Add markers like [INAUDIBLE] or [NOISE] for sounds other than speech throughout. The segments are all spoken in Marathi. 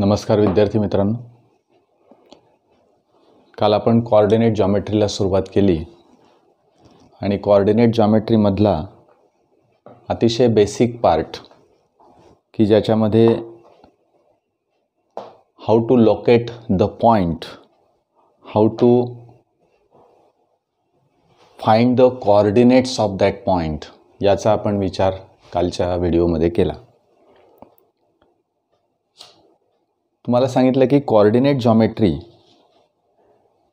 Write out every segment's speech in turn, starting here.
नमस्कार विद्यार्थी मित्रांनो काल आपण कॉर्डिनेट जॉमेट्रीला सुरुवात केली आणि कॉर्डिनेट जॉमेट्रीमधला अतिशय बेसिक पार्ट की ज्याच्यामध्ये how to locate the point how to find the coordinates of that point याचा आपण विचार कालच्या व्हिडिओमध्ये केला तुम्हाला सांगितलं की coordinate geometry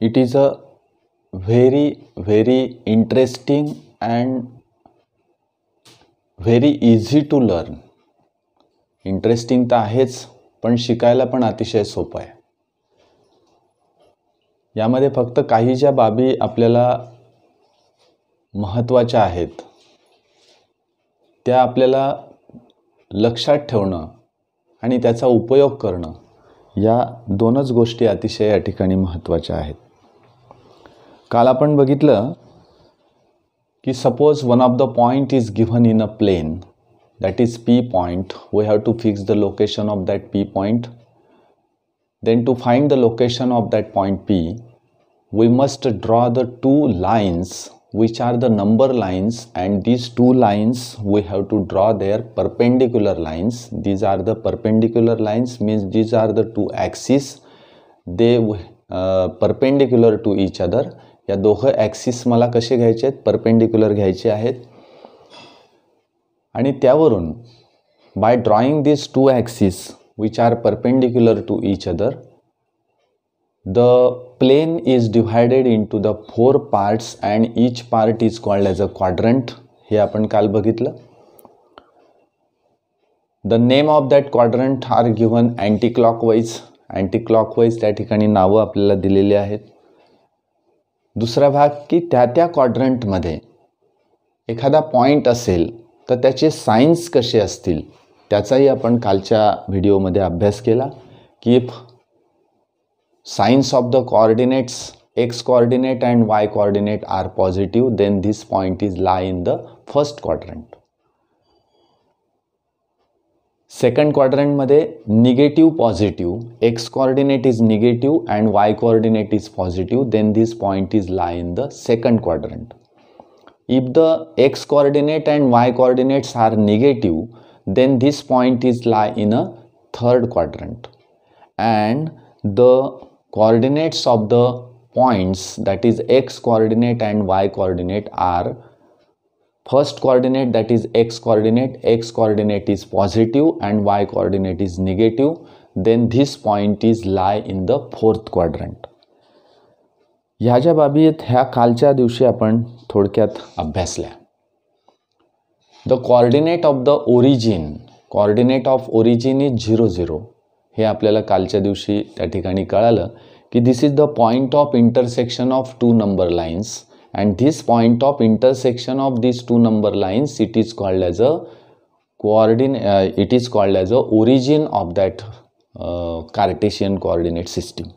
it is a very very interesting and very easy to learn interesting तर आहेच पण शिकायला पण अतिशय सोपं आहे यामध्ये फक्त काही ज्या बाबी आपल्याला महत्त्वाच्या आहेत त्या आपल्याला लक्षात ठेवणं आणि त्याचा उपयोग करणं या दोनच गोष्टी अतिशय या ठिकाणी महत्त्वाच्या आहेत काल आपण बघितलं की suppose one of the point is given in a plane that is P point we have to fix the location of that P point then to find the location of that point P we must draw the two lines which are the number lines and these two lines we have to draw their perpendicular lines these are the perpendicular lines means these are the two axes they uh, perpendicular to each other या दोघं ॲक्सिस मला कसे घ्यायचे आहेत परपेंडिक्युलर घ्यायचे आहेत आणि त्यावरून by drawing this two axis which are perpendicular to each other the plane is into the four parts and each part is called as a quadrant हे आपण काल बघितलं the name of that quadrant are given anti clockwise anti clockwise त्या ठिकाणी नावं आपल्याला दिलेली आहेत दुसरा भाग की त्या त्या क्वाड्रंटमध्ये एखादा पॉईंट असेल तर त्याचे सायन्स कसे असतील त्याचाही आपण कालच्या व्हिडिओमध्ये अभ्यास केला की signs of the coordinates x coordinate and y coordinate are positive then this point is lie in the first quadrant second quadrant madhe negative positive x coordinate is negative and y coordinate is positive then this point is lie in the second quadrant if the x coordinate and y coordinates are negative then this point is lie in a third quadrant and the coordinates of the points that is x coordinate and y coordinate are first coordinate that is x coordinate x coordinate is positive and y coordinate is negative then this point is lie in the fourth quadrant ह्या ज्या बाबी आहेत ह्या कालच्या दिवशी आपण थोडक्यात अभ्यासल्या the coordinate of the origin coordinate of origin is zero zero हे आपल्याला कालच्या दिवशी त्या ठिकाणी कळालं की this is the point of intersection of two number lines and this point of intersection of this two number lines it is called as a coordinate it is called as a origin of that Cartesian coordinate system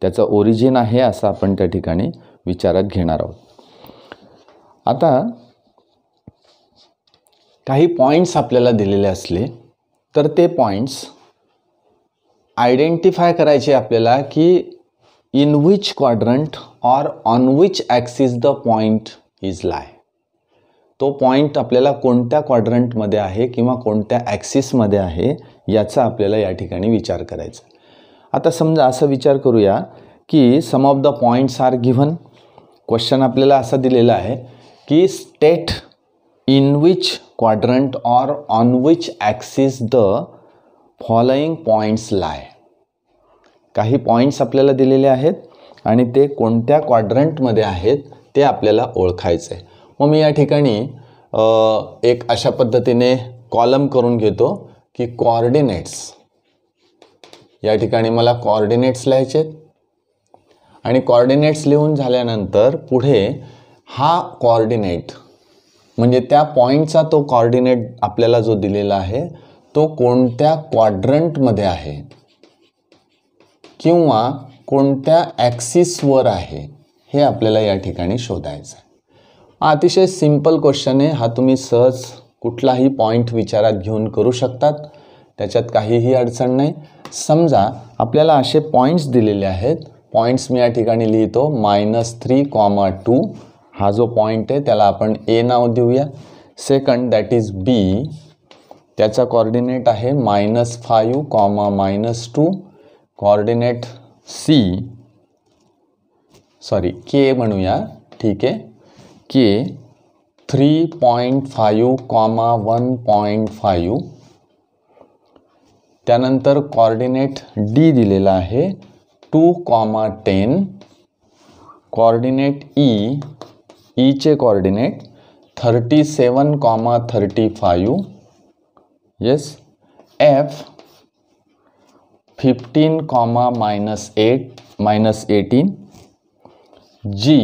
त्याचं ओरिजिन आहे असं आपण त्या ठिकाणी विचारात घेणार आहोत आता काही पॉईंट्स आपल्याला दिलेले असले तर ते पॉईंट्स आयडेंटिफाय करायची आपल्याला की in which quadrant or on which axis the point is lie तो पॉईंट आपल्याला कोणत्या क्वाड्रंटमध्ये आहे किंवा कोणत्या ॲक्सिसमध्ये आहे याचा आपल्याला या ठिकाणी विचार करायचा आता समजा असा विचार करूया की some of the points are given question आपल्याला असा दिलेला आहे की state in which quadrant or on which axis the following points lie काही पॉईंट्स आपल्याला दिलेले आहेत आणि ते कोणत्या क्वाड्रंटमध्ये आहेत ते आपल्याला ओळखायचं आहे मग मी या ठिकाणी एक अशा पद्धतीने कॉलम करून घेतो की कॉर्डिनेट्स या ठिकाणी मला कॉर्डिनेट्स लिहायचे आणि कॉर्डिनेट्स लिहून झाल्यानंतर पुढे हा कॉर्डिनेट म्हणजे त्या पॉईंटचा तो कॉर्डिनेट आपल्याला जो दिलेला आहे तो कोणत्या क्वाड्रंटमध्ये आहे किंवा कोणत्या ॲक्सिसवर आहे हे आपल्याला या ठिकाणी शोधायचं आहे अतिशय सिम्पल क्वेश्चन आहे हा तुम्ही सहज कुठलाही पॉईंट विचारात घेऊन करू शकतात त्याच्यात काहीही अडचण नाही समजा आपल्याला असे पॉईंट्स दिलेले आहेत पॉईंट्स मी या ठिकाणी लिहितो मायनस थ्री कॉमा टू हा जो पॉईंट आहे त्याला आपण ए नाव देऊया सेकंड दॅट इज बी त्याचा कॉर्डिनेट आहे minus five comma minus two coordinate C sorry K म्हणूया ठीक आहे K three point five comma one point five त्यानंतर कॉर्डिनेट डी दिलेला आहे two comma ten coordinate E ईचे coordinate thirty seven comma thirty five yes F fifteen comma minus eight minus eighteen G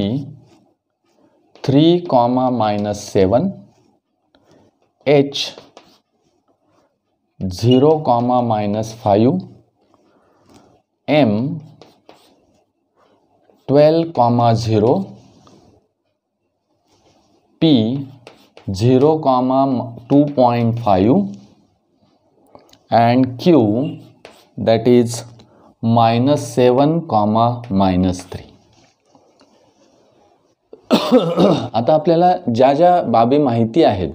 three comma minus seven H zero comma minus five M twelve comma zero P zero comma two point five and q that is minus 7 comma minus 3 [COUGHS] आता आपल्याला ज्या ज्या बाबी माहिती आहेत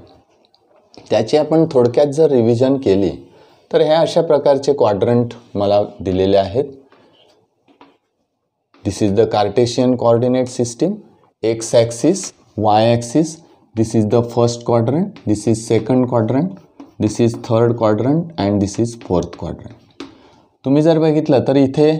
त्याची आपण थोडक्यात जर रिव्हिजन केली तर ह्या अशा प्रकारचे क्वाड्रंट मला दिलेले आहेत this is the Cartesian coordinate system X axis Y axis this is the first quadrant this is second quadrant this is third quadrant and this is fourth quadrant तुम्ही जर बघितलं तर इथे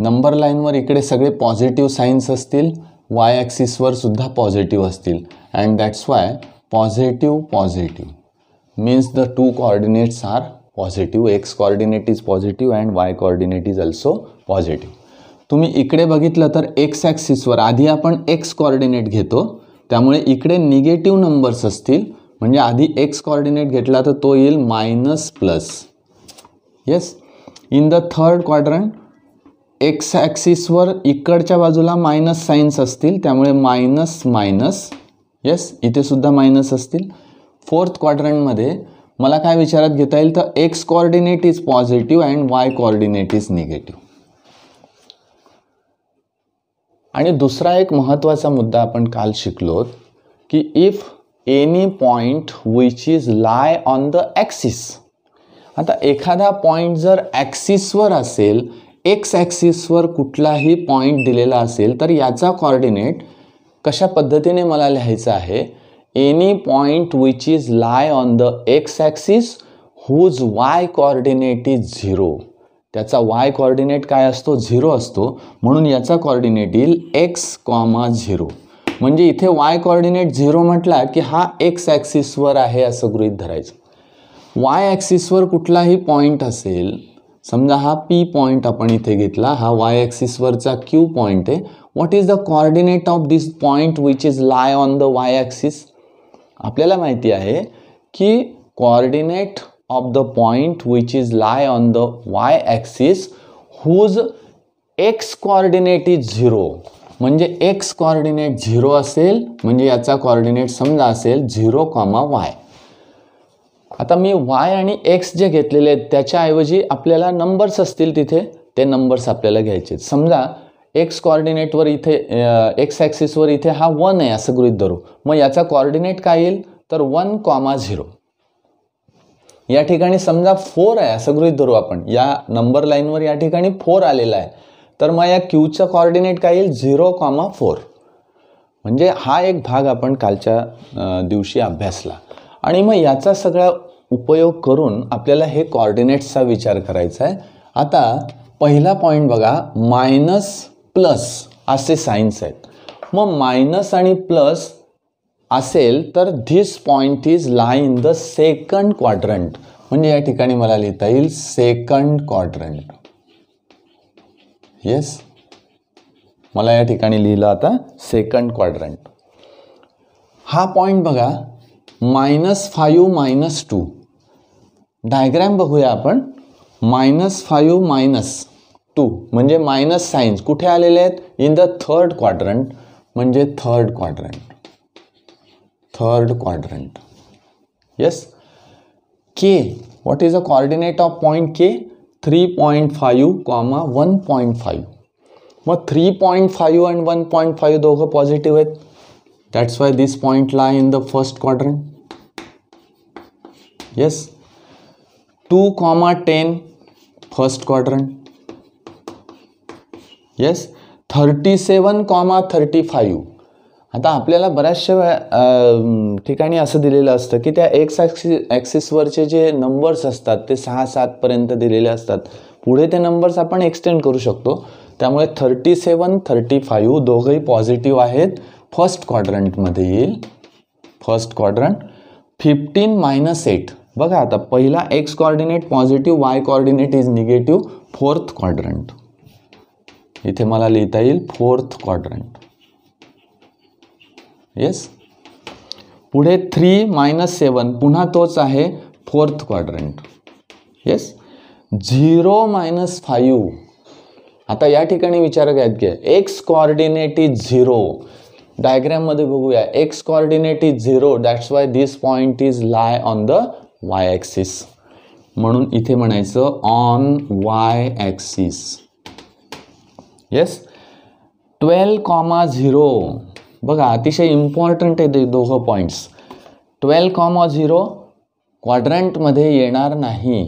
नंबर लाईनवर इकडे सगळे पॉझिटिव्ह साईन्स असतील वाय ॲक्सिसवर सुद्धा पॉझिटिव्ह असतील and that's why positive positive means the two coordinates are positive X coordinate is positive and Y coordinate is also positive तुम्ही इकडे बघितलं तर एक्स ॲक्सिसवर आधी आपण एक्स कॉर्डिनेट घेतो त्यामुळे इकडे निगेटिव्ह नंबर्स असतील म्हणजे आधी एक्स कॉर्डिनेट घेतला तर तो येईल minus plus yes in the third quadrant X ॲक्सिसवर इकडच्या बाजूला मायनस सायन्स असतील त्यामुळे मायनस मायनस येस इथेसुद्धा मायनस असतील फोर्थ क्वाड्रंटमध्ये मला काय विचारात घेता येईल तर X coordinate is positive and Y coordinate is negative आणि दुसरा एक महत्त्वाचा मुद्दा आपण काल शिकलोत की if any point which is lie on the axis आता एखादा पॉईंट जर ॲक्सिसवर असेल एक्स ॲक्सिसवर कुठलाही पॉईंट दिलेला असेल तर याचा कॉर्डिनेट कशा पद्धतीने मला लिहायचा आहे any point which is lie on the x axis whose Y coordinate is zero त्याचा वाय कॉर्डिनेट काय असतो झिरो असतो म्हणून याचा कॉर्डिनेट येईल एक्स कॉमा झिरो म्हणजे इथे वाय कॉर्डिनेट झिरो म्हटला की हा एक्स ॲक्सिसवर आहे असं गृहीत धरायचं वाय ॲक्सिसवर कुठलाही पॉईंट असेल समजा हा पी पॉईंट आपण इथे घेतला हा वाय ॲक्सिसवरचा क्यू पॉईंट आहे what is the coordinate of this point which is lie on the Y axis आपल्याला माहिती आहे की coordinate of the point which is lie on the Y axis whose X coordinate is zero म्हणजे एक्स कॉर्डिनेट झिरो असेल म्हणजे याचा कॉर्डिनेट समजा असेल झिरो कॉमा वाय आता मी वाय आणि एक्स जे घेतलेले आहेत त्याच्याऐवजी आपल्याला नंबर्स असतील तिथे ते नंबर्स आपल्याला घ्यायचे समजा एक्स कॉर्डिनेटवर इथे एक्स ॲक्सिसवर इथे हा वन आहे असं गृहित धरू मग याचा कॉर्डिनेट काय येईल तर वन कॉमा झिरो या ठिकाणी समजा फोर आहे असं गृहित धरू आपण या नंबर लाईनवर या ठिकाणी फोर आलेला आहे तर मग या क्यूचं कॉर्डिनेट काय येईल झिरो कॉमा फोर म्हणजे हा एक भाग आपण कालच्या दिवशी अभ्यासला आणि मग याचा सगळा उपयोग करून आपल्याला हे कॉर्डिनेट्सचा विचार करायचा आहे आता पहिला पॉईंट बघा मायनस प्लस असे सायन्स आहेत मग मायनस आणि प्लस असेल तर this point is line the second quadrant म्हणजे या ठिकाणी मला लिहिता येईल सेकंड क्वाड्रंट येस मला या ठिकाणी लिहिलं आता सेकंड क्वाड्रंट हा पॉईंट बघा minus five minus two diagram बघूया आपण मायनस फायू मायनस टू म्हणजे मायनस सायन्स कुठे आलेले आहेत इन द थर्ड क्वाड्रंट म्हणजे third quadrant third quadrant yes K what is a coordinate of point K three point five comma one point five मैं three point five and one point five दो पॉजिटिव है दैट्स वाई दिस पॉइंट ला in the first quarter yes two comma ten first quarter yes thirty seven comma thirty five आता आपल्याला बऱ्याचशा वेळा ठिकाणी असं दिलेलं असतं की त्या एक्स ॲक्सि ॲक्सिसवरचे जे नंबर्स असतात ते सहा सातपर्यंत दिलेले असतात पुढे ते नंबर्स आपण एक्सटेंड करू शकतो त्यामुळे थर्टी सेवन थर्टी फाईव्ह दोघंही पॉझिटिव्ह आहेत फर्स्ट क्वाड्रंटमध्ये येईल first quadrant fifteen minus eight बघा आता पहिला X coordinate positive Y coordinate is negative fourth quadrant इथे मला लिहिता येईल फोर्थ क्वाड्रंट येस पुढे थ्री मायनस सेवन पुन्हा तोच आहे fourth quadrant yes zero minus five आता या ठिकाणी विचार घ्यायत घ्या एक्स कॉर्डिनेट इज झिरो डायग्रॅममध्ये बघूया X coordinate is zero that's why this point is lie on the Y axis म्हणून इथे म्हणायचं on Y axis yes twelve comma zero बघा अतिशय इम्पॉर्टंट आहे ते दोघं पॉईंट्स ट्वेल्व कॉमा झिरो क्वाड्रंटमध्ये येणार नाही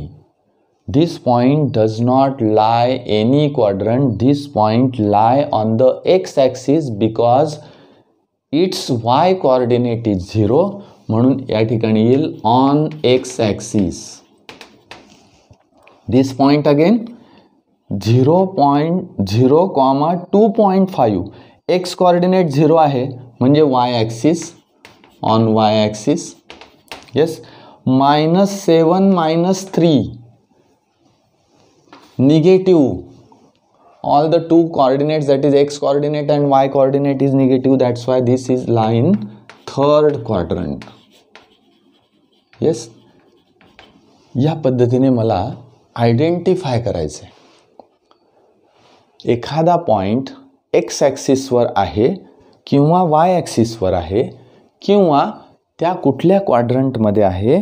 this point does not lie any quadrant this point lie on the x axis because it's Y coordinate is zero म्हणून या ठिकाणी येईल on X axis this point again zero point zero comma two point five X coordinate zero आहे म्हणजे Y axis on Y axis yes minus seven minus three negative all the two coordinates that is X coordinate and Y coordinate is negative that's why this is line third quadrant yes या पद्धतीने मला आयडेंटिफाय करायचं आहे एखादा पॉइंट एक्स ॲक्सिसवर आहे किंवा वाय ॲक्सिसवर आहे किंवा त्या कुठल्या क्वाड्रंटमध्ये आहे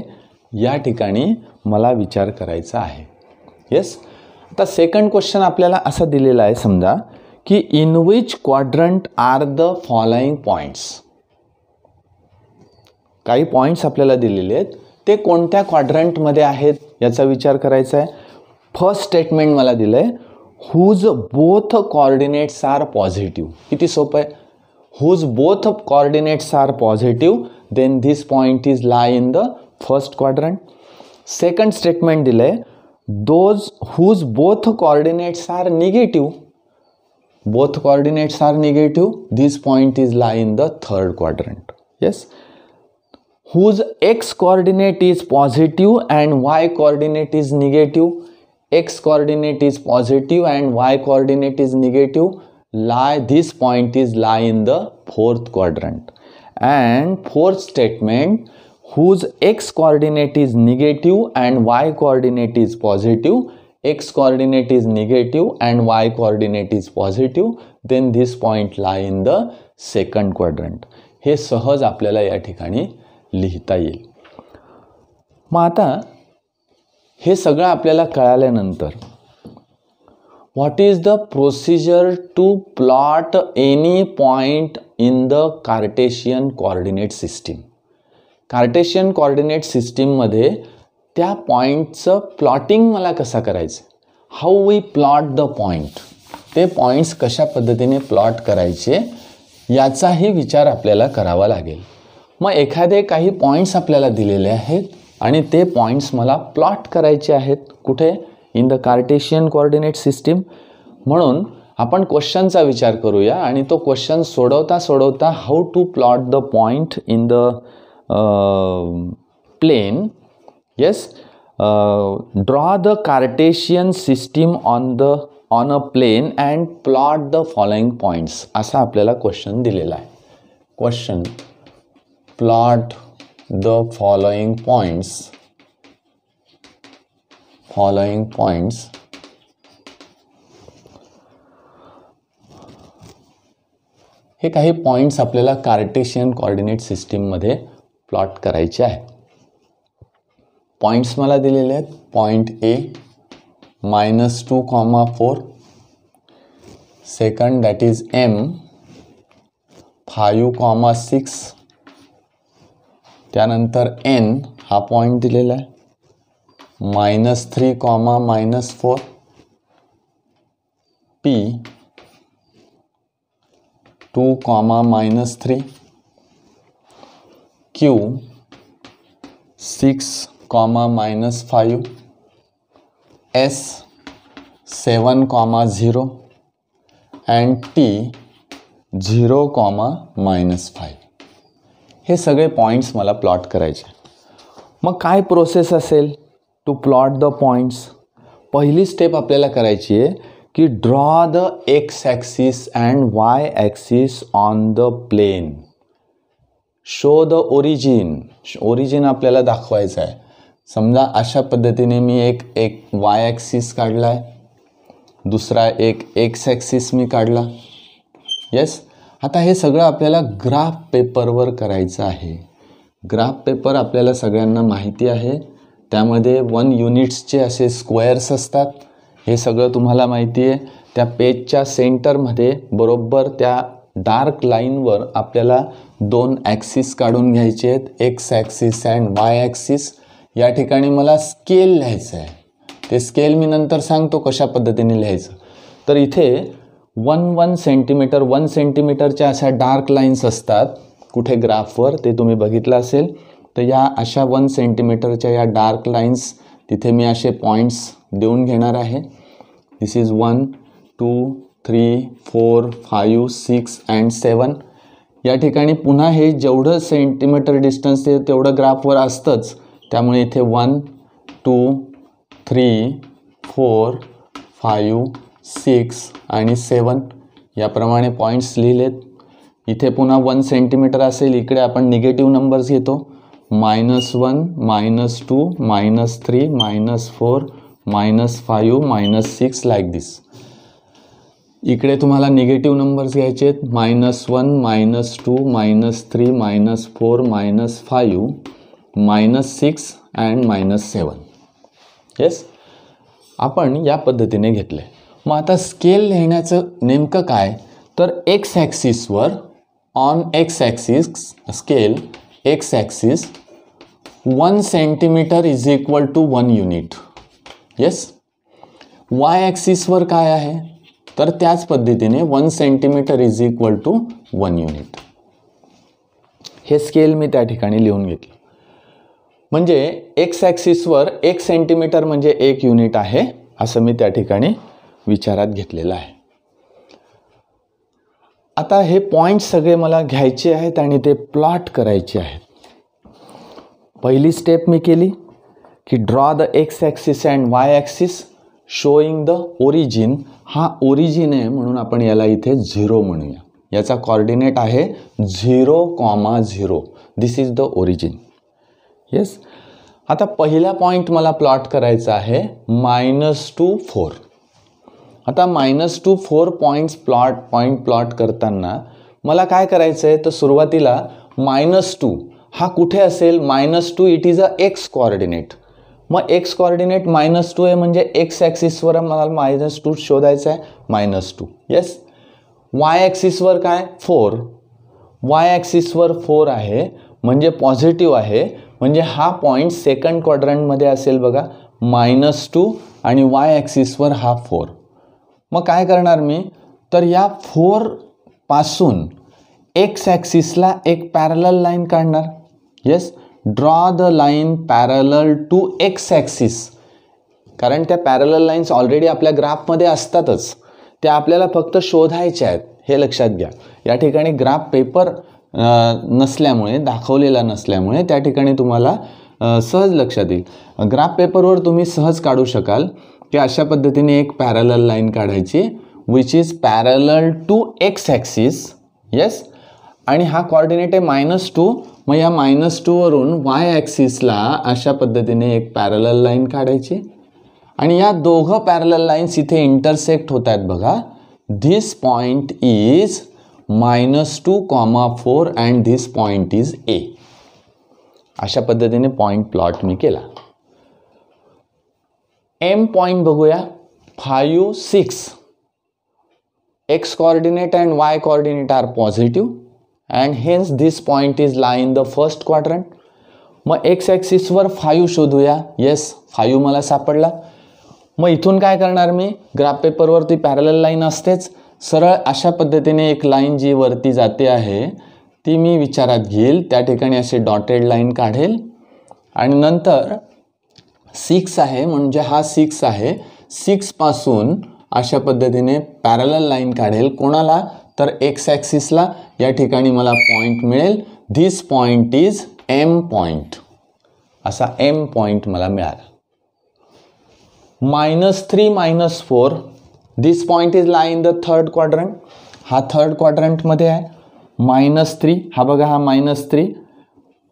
या ठिकाणी मला विचार करायचा आहे येस आता सेकंड क्वेश्चन आपल्याला असा दिलेला आहे समजा की in which quadrant are the following points काही पॉईंट्स आपल्याला दिलेले आहेत ते कोणत्या क्वाड्रंटमध्ये आहेत याचा विचार करायचा आहे फर्स्ट स्टेटमेंट मला दिलं आहे whose both coordinates are positive it is open whose both coordinates are positive then this point is lie in the first quadrant second statement delay those whose both coordinates are negative both coordinates are negative this point is lie in the third quadrant yes whose x coordinate is positive and y coordinate is negative x coordinate is positive and y coordinate is negative lie this point is lie in the fourth quadrant and fourth statement whose x coordinate is negative and y coordinate is positive x coordinate is negative and y coordinate is positive then this point lie in the second quadrant हे सहज आपल्याला या ठिकाणी लिहिता येईल मग आता हे सगळं आपल्याला कळाल्यानंतर what is the procedure to plot any point in the Cartesian coordinate system Cartesian coordinate सिस्टीममध्ये त्या पॉईंटचं प्लॉटिंग मला कसा करायचं how we plot the point ते पॉईंट्स कशा पद्धतीने प्लॉट करायचे याचाही विचार आपल्याला करावा लागेल मग एखादे काही पॉईंट्स आपल्याला दिलेले आहेत आणि ते पॉईंट्स मला प्लॉट करायचे आहेत कुठे in the Cartesian coordinate system म्हणून आपण क्वेश्चनचा विचार करूया आणि तो क्वेश्चन सोडवता सोडवता how to plot the point in the plane yes draw the Cartesian system on the on a plane and plot the following points असा आपल्याला क्वेश्चन दिलेला आहे question plot the following points following points हे काही पॉइंट्स आपल्याला कार्टेशियन कॉर्डिनेट सिस्टीममध्ये प्लॉट करायचे आहे पॉइंट्स मला दिलेले आहेत point A minus two comma four second that is M five comma six त्यानंतर एन हा पॉइंट दिलेला आहे minus three comma minus four P two comma minus three Q six comma minus five S seven comma zero and T zero comma minus five हे सगळे पॉईंट्स मला प्लॉट करायचे मग काय प्रोसेस असेल टू प्लॉट द पॉईंट्स पहिली स्टेप आपल्याला करायची आहे की draw the x axis and Y axis on the plane show the origin origin आपल्याला दाखवायचं आहे समजा अशा पद्धतीने मी एक एक वाय ॲक्सिस काढला आहे दुसरा एक एक्स ॲक्सिस मी काढला येस yes? आता हे सगळं आपल्याला ग्राफ पेपरवर करायचं आहे ग्राफ पेपर आपल्याला सगळ्यांना माहिती आहे त्यामध्ये वन युनिट्सचे असे स्क्वेअर्स असतात हे सगळं तुम्हाला माहिती आहे त्या पेजच्या सेंटरमध्ये बरोबर त्या डार्क लाईनवर आपल्याला दोन ॲक्सिस काढून घ्यायचे आहेत X axis and Y axis या ठिकाणी मला स्केल लिहायचं आहे ते स्केल मी नंतर सांगतो कशा पद्धतीने लिहायचं तर इथे वन वन सेंटीमीटर वन सेंटीमीटरच्या अशा डार्क लाईन्स असतात कुठे ग्राफवर ते तुम्ही बघितलं असेल तर या अशा वन सेंटीमीटरच्या या डार्क लाईन्स तिथे मी असे पॉईंट्स देऊन घेणार आहे this is one two three four five six and seven या ठिकाणी पुन्हा हे जेवढं सेंटीमीटर डिस्टन्स ते तेवढं ग्राफवर असतंच त्यामुळे इथे one two three four five six आणि सेवन याप्रमाणे पॉईंट्स लिहिलेत इथे पुन्हा वन सेंटीमीटर असेल इकडे आपण निगेटिव्ह नंबर्स घेतो minus one minus two minus three minus four minus five minus six like this इकडे तुम्हाला निगेटिव्ह नंबर्स घ्यायचे आहेत minus one minus two minus three minus four minus five minus six and minus seven yes आपण या पद्धतीने घेतले मग आता स्केल लिहिण्याचं नेमकं काय तर एक्स ॲक्सिसवर on X axis scale X axis one centimetre is equal to one unit yes Y ॲक्सिसवर काय आहे तर त्याच पद्धतीने one centimetre is equal to one unit हे स्केल मी त्या ठिकाणी लिहून घेतलं म्हणजे एक्स ॲक्सिसवर एक सेंटीमीटर म्हणजे एक युनिट आहे असं मी त्या ठिकाणी विचारात घेतलेला आहे आता हे पॉईंट सगळे मला घ्यायचे आहेत आणि ते प्लॉट करायचे आहेत पहिली स्टेप मी केली की draw the x axis and Y axis showing the origin हा ओरिजिन आहे म्हणून आपण याला इथे झिरो म्हणूया याचा कॉर्डिनेट आहे zero comma zero this is the origin yes आता पहिला पॉईंट मला प्लॉट करायचा आहे मायनस टू फोर आता minus two four points plot point plot करताना मला काय करायचं आहे तर सुरुवातीला मायनस टू हा कुठे असेल minus two it is a X coordinate मग एक्स कॉर्डिनेट मायनस टू आहे म्हणजे एक्स ॲक्सिसवर मला मायनस टू शोधायचं आहे मायनस टू येस वाय ॲक्सिसवर काय फोर वाय ॲक्सिसवर फोर आहे म्हणजे पॉझिटिव्ह आहे म्हणजे हा पॉईंट सेकंड क्वाड्रंटमध्ये असेल बघा मायनस टू आणि वाय ॲक्सिसवर हा फोर मग काय करणार मी तर या फोरपासून एक्स ॲक्सिसला एक पॅरलल लाईन काढणार yes draw the line parallel to x axis कारण त्या पॅरलल लाईन्स ऑलरेडी आपल्या ग्राफमध्ये असतातच त्या आपल्याला फक्त शोधायच्या आहेत हे लक्षात घ्या या ठिकाणी ग्राफ पेपर नसल्यामुळे दाखवलेला नसल्यामुळे त्या ठिकाणी तुम्हाला सहज लक्षात येईल ग्राफ पेपरवर तुम्ही सहज काढू शकाल की अशा पद्धतीने एक पॅरलल लाईन काढायची which is parallel to x axis yes आणि हा कॉर्डिनेट आहे मायनस टू मग या मायनस टूवरून वाय ॲक्सिसला अशा पद्धतीने एक पॅरलल लाईन काढायची आणि या दोघं पॅरलल लाईन्स इथे इंटरसेक्ट होत आहेत बघा this point is minus two comma four and this point is A अशा पद्धतीने पॉईंट प्लॉट मी केला एम पॉईंट बघूया five six X coordinate and Y coordinate are positive and hence this point is lie in the first quadrant मग एक्स ॲक्सिसवर फायू शोधूया येस फायू मला सापडला मग इथून काय करणार मी ग्राफ पेपरवरती पॅरल लाईन असतेच सरळ अशा पद्धतीने एक लाईन जी वरती जाते आहे ती मी विचारात घेईल त्या ठिकाणी असे डॉटेड लाईन काढेल आणि नंतर सिक्स आहे म्हणजे हा सिक्स आहे सिक्सपासून अशा पद्धतीने पॅरलल लाईन काढेल कोणाला तर एक्स ॲक्सिसला या ठिकाणी मला पॉईंट मिळेल this point is M point असा एम पॉईंट मला मिळाला minus three minus four this point is lie in the third quadrant हा थर्ड क्वाड्रंटमध्ये आहे मायनस थ्री हा बघा हा मायनस थ्री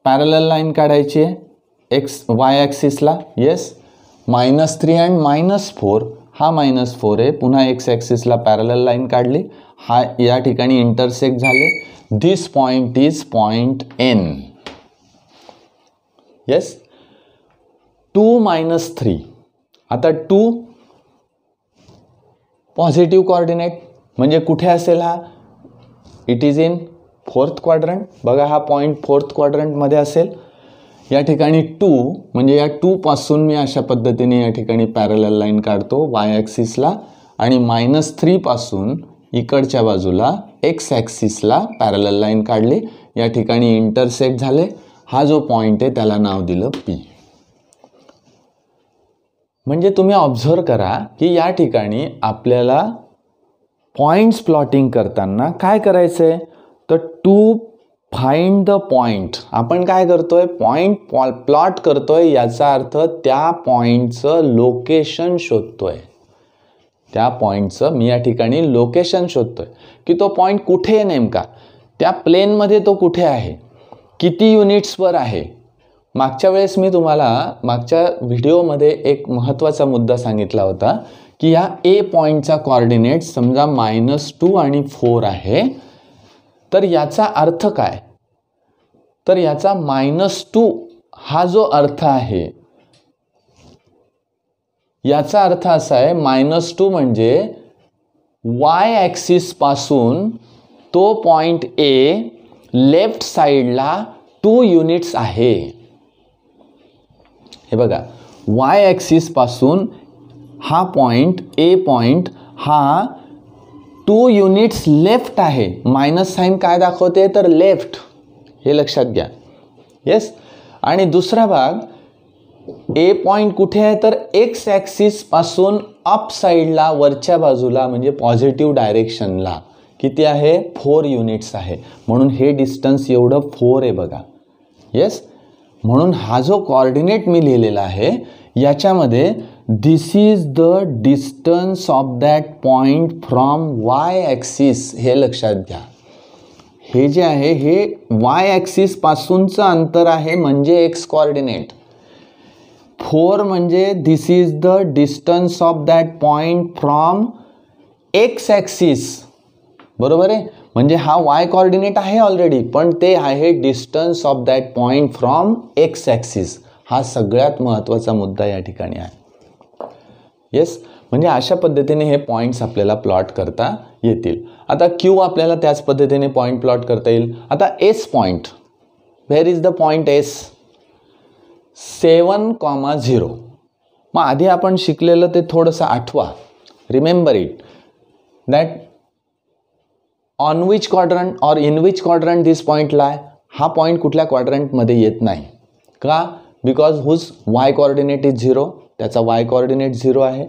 पॅरलल लाईन काढायची आहे एक्स वाय ॲक्सिसला yes minus three and minus four हा मायनस फोर आहे पुन्हा एक्स ॲक्सिसला पॅरल लाईन काढली हा या ठिकाणी इंटरसेक्ट झाले this point is point N yes two minus three आता टू पॉझिटिव्ह कॉर्डिनेट म्हणजे कुठे असेल हा it is in fourth quadrant बघा हा पॉईंट फोर्थ क्वाड्रंटमध्ये असेल या ठिकाणी टू म्हणजे या टूपासून मी अशा पद्धतीने या ठिकाणी पॅरलल लाईन काढतो वाय ॲक्सिसला आणि मायनस थ्रीपासून इकडच्या बाजूला एक्स ॲक्सिसला पॅरल लाईन काढली या ठिकाणी इंटरसेक्ट झाले हा जो पॉईंट आहे त्याला नाव दिलं पी म्हणजे तुम्ही ऑब्झर्व करा की या ठिकाणी आपल्याला पॉईंट्स प्लॉटिंग करताना काय करायचं आहे तर टू फाइंड द पॉईंट आपण काय करतोय पॉईंट पॉ प्लॉट करतोय याचा अर्थ त्या पॉइंटचं लोकेशन शोधतोय त्या पॉईंटचं मी या ठिकाणी लोकेशन शोधतोय की तो पॉइंट कुठे आहे नेमका त्या प्लेनमध्ये तो कुठे आहे किती युनिट्सवर आहे मागच्या वेळेस मी तुम्हाला मागच्या व्हिडिओमध्ये एक महत्त्वाचा मुद्दा सांगितला होता की ह्या ए पॉइंटचा कॉर्डिनेट समजा मायनस टू आणि फोर आहे तर याचा अर्थ काय तर याचा मायनस टू हा जो अर्थ आहे याचा अर्थ असा आहे मायनस टू म्हणजे वाय पासून तो पॉइंट ए लेफ्ट साईडला टू युनिट्स आहे हे बघा वाय ॲक्सिसपासून हा पॉइंट ए पॉइंट हा टू युनिट्स लेफ्ट आहे मायनस साईन काय दाखवते तर लेफ्ट हे लक्षात घ्या येस आणि दुसरा भाग ए पॉईंट कुठे आहे तर एक्स ॲक्सिसपासून अप साईडला वरच्या बाजूला म्हणजे पॉझिटिव्ह डायरेक्शनला किती आहे फोर युनिट्स आहे म्हणून हे डिस्टन्स एवढं फोर आहे बघा येस म्हणून हा जो कॉर्डिनेट मी लिहिलेला आहे याच्यामध्ये this is the distance of that point from Y axis हे लक्षात घ्या हे जे आहे हे वाय ॲक्सिसपासूनचं अंतर आहे म्हणजे एक्स कॉर्डिनेट फोर म्हणजे this is the distance of that point from X axis बरोबर आहे म्हणजे हा वाय कॉर्डिनेट आहे ऑलरेडी पण ते आहे distance of that point from X axis हा सगळ्यात महत्त्वाचा मुद्दा या ठिकाणी आहे येस म्हणजे अशा पद्धतीने हे पॉईंट्स आपल्याला प्लॉट करता येतील आता क्यू आपल्याला त्याच पद्धतीने पॉईंट प्लॉट करता येईल आता S point where is the point S seven comma zero मग आधी आपण शिकलेलं ते थोडंसं आठवा remember it that on which quadrant or in which quadrant this पॉईंटला आहे हा पॉईंट कुठल्या क्वाड्रंटमध्ये येत नाही का because whose Y coordinate is zero त्याचा वाय कॉर्डिनेट झिरो आहे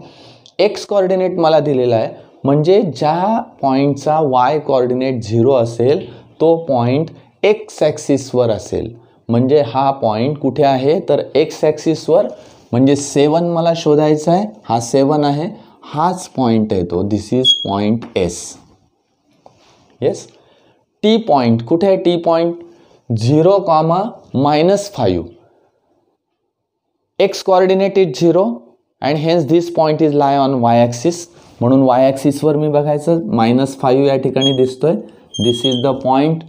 एक्स कॉर्डिनेट मला दिलेला आहे म्हणजे ज्या पॉईंटचा वाय कॉर्डिनेट झिरो असेल तो पॉईंट एक्स ॲक्सिसवर असेल म्हणजे हा पॉईंट कुठे आहे तर एक्स ॲक्सिसवर म्हणजे सेवन मला शोधायचा आहे हा सेवन आहे हाच पॉईंट आहे तो this is point S yes T point कुठे आहे T point zero comma minus five X coordinate is zero and hence this point is lie on Y axis म्हणून वाय ॲक्सिसवर मी बघायचं मायनस फाईव्ह या ठिकाणी दिसतोय this is the point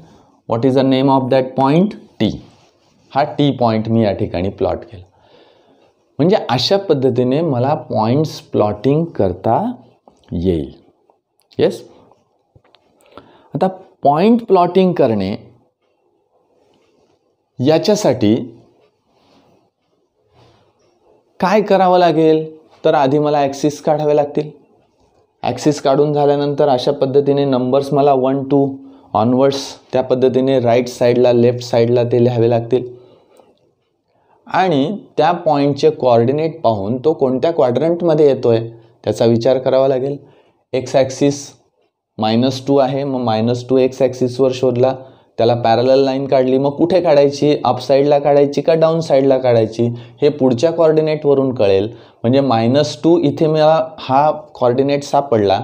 what is the name of that point T हा टी पॉईंट मी या ठिकाणी प्लॉट केला म्हणजे अशा पद्धतीने मला पॉईंट्स प्लॉटिंग करता येईल येस आता पॉईंट प्लॉटिंग करणे याच्यासाठी काय करावं लागेल तर आधी मला ॲक्सिस काढावे लागतील ॲक्सिस काढून झाल्यानंतर अशा पद्धतीने नंबर्स मला वन टू ऑनवर्ड्स त्या पद्धतीने राईट साईडला लेफ्ट साईडला ते लिहावे लागतील आणि त्या पॉईंटचे कॉर्डिनेट पाहून तो कोणत्या क्वाड्रंटमध्ये येतो आहे त्याचा विचार करावा लागेल एक्स ॲक्सिस मायनस टू आहे मग मायनस टू एक्स ॲक्सिसवर शोधला त्याला पॅरलल लाईन काढली मग कुठे काढायची अपसाईडला काढायची का डाऊन साईडला काढायची हे पुढच्या कॉर्डिनेटवरून कळेल म्हणजे मायनस टू इथे मला हा कॉर्डिनेट सापडला